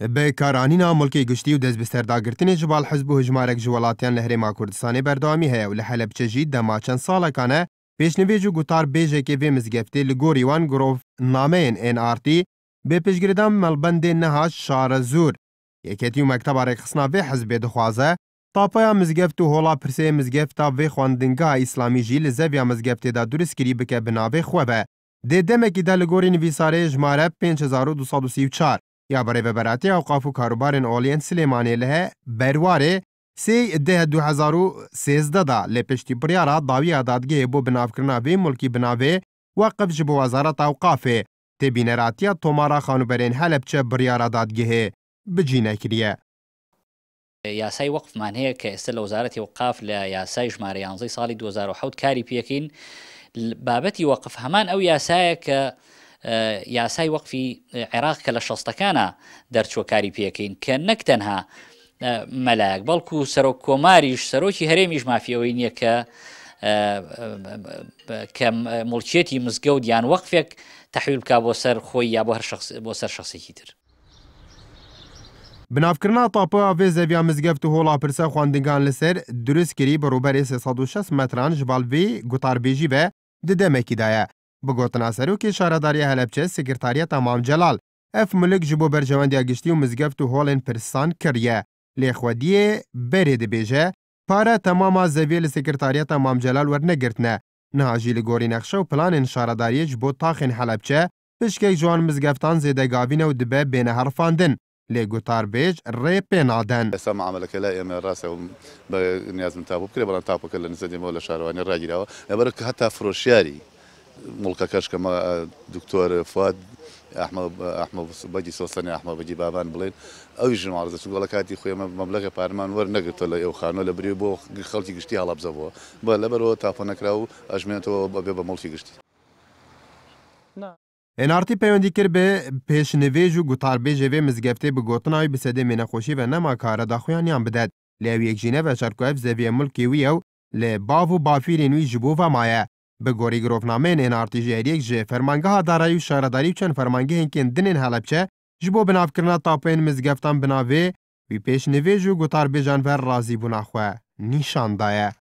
Bi karanîna mulkê giştî û dest bi serdagirtinê ji bal hizb û hijmarek ji welatiyan li Herêma Kurdistanê berdewamî heye û li Helepçe jî dema çend salekan e pêşnivêj û gutar bêjekê vê mizgeftê li gorî wan girovnameyên NRT bi piştgiridan melbendê niha şarezûr یەکێتی و مەکتەبە ڕێکخستنا vê hezbê dixwaze تاپەیا مزگەفت و هۆڵا پرسێ مزگەفتا vê خوێندنگا ئیسلامی ژی li zevya mizgeftêda duristkiری bike bi navê xwe be. Dê demekî de li gorî nivîsarê ji mare 5234 یا برای ببراتی اوقاف و کاروبار اولین سلیمانی له برواره سی ده دو هزارو 2013دا لپشتی بریارا داوی عدادگی بو بناافکردنا بێ ملکی بناوی وقف بناوێ و قبج بۆ وەزارەت ئەوقافێ تێبینەراتیە تۆمارا خانوبەرێن هەلە بچە بریارادادگەهێ بجی نەکریە. یاسای وەقفمان هەیە کە ئێستا لە وەزارەتی وقاف لە یاسای ژمارە یانزەی ساڵی حود کاری پێکین بابەتی وەقف هەمان ئەو یاسایە که یاسای وەقفی عێراق کە لە شەستەکانە دەرچۆکاری پێەکەین کە نەک تەنها مەلاک بەڵکو سەرۆک کۆماریش سەرۆکی هەرێمیش مافیەوەی نییە کە کە مڵکیەتی مزگەوت یان وەقفێک تحویل بکە بۆ سەر خۆی یا بۆ هەر بۆ سەر شخصێکی تر. بنافکردنا تاپە ئاێ زەویا مزگەفت و هۆڵاپرسە خواندنگان لەسەر دروستکردی بەڕوبەری 360 مەتران ژبالڤی گوتاربێژی بە ددەمێکیدایە Bi gotina serokê şaredarya Helepçe sekretariyeta Mamcelal ev milik ji bo berjewendiya giştî û mizgeft û holên pirsan kiriye. Lêxwediyê berê dibêje, para temama zeviyê li sekretariyeta Mamcelal wernegirtine. Niha jî li gorî nexşe û planên şaredariyê ji bo taxên Helepçe, piştek ji wan mizgeftan zêdegavîne û dibe bêneherfandin. لێگوتار بێژ ڕێ پێنادەن ئێستا معاملەکەلا ئێمە ڕاستە نیازم تابوو بکرێ بەڵام تاپەکە لە نزەدیمەوە لە شارەوانی ڕاگیرەوە ئەبەر هەتا فرۆشیاری مڵکەکەش کەمە دکتۆر فاد بەجی سۆسەنی ئەحمە بەجی بابان بڵێن ئەوی ژمارزە چون لە کاتی خۆێمە مەبلغی پارمان وەرنەگرتە لە ئەو خانۆ لە بری بۆ خەڵکی گشتی هەڵبزەوە بە لەبەرەوە تاپۆنەکرا و ئەژمێنێتەوە بەبێ بە مڵکی گشتی. انارتی پەیوەندی کرد بە پێشنەێژ و گوتاربێژێوێ مزگەفتەی بگوتنناوی بسەدە مێنەخۆشی و نەما کارە داخۆیانیان بدات لە ویەکژینە بە شەرکوف زەویە ملکی ویە و لە باو و بافیرێن نووی ژبوو ڤمایە به گوری گروفنامین این ارتیجیریک جه فرمانگاه دارایی و شهرداری چند فرمانگه هنکین دنین حلبچه جبو بنافکرنا تاپین مزگفتان بناوی وی پیش نویج و گتار بیجان ور رازی بونا خواه نشان دایه.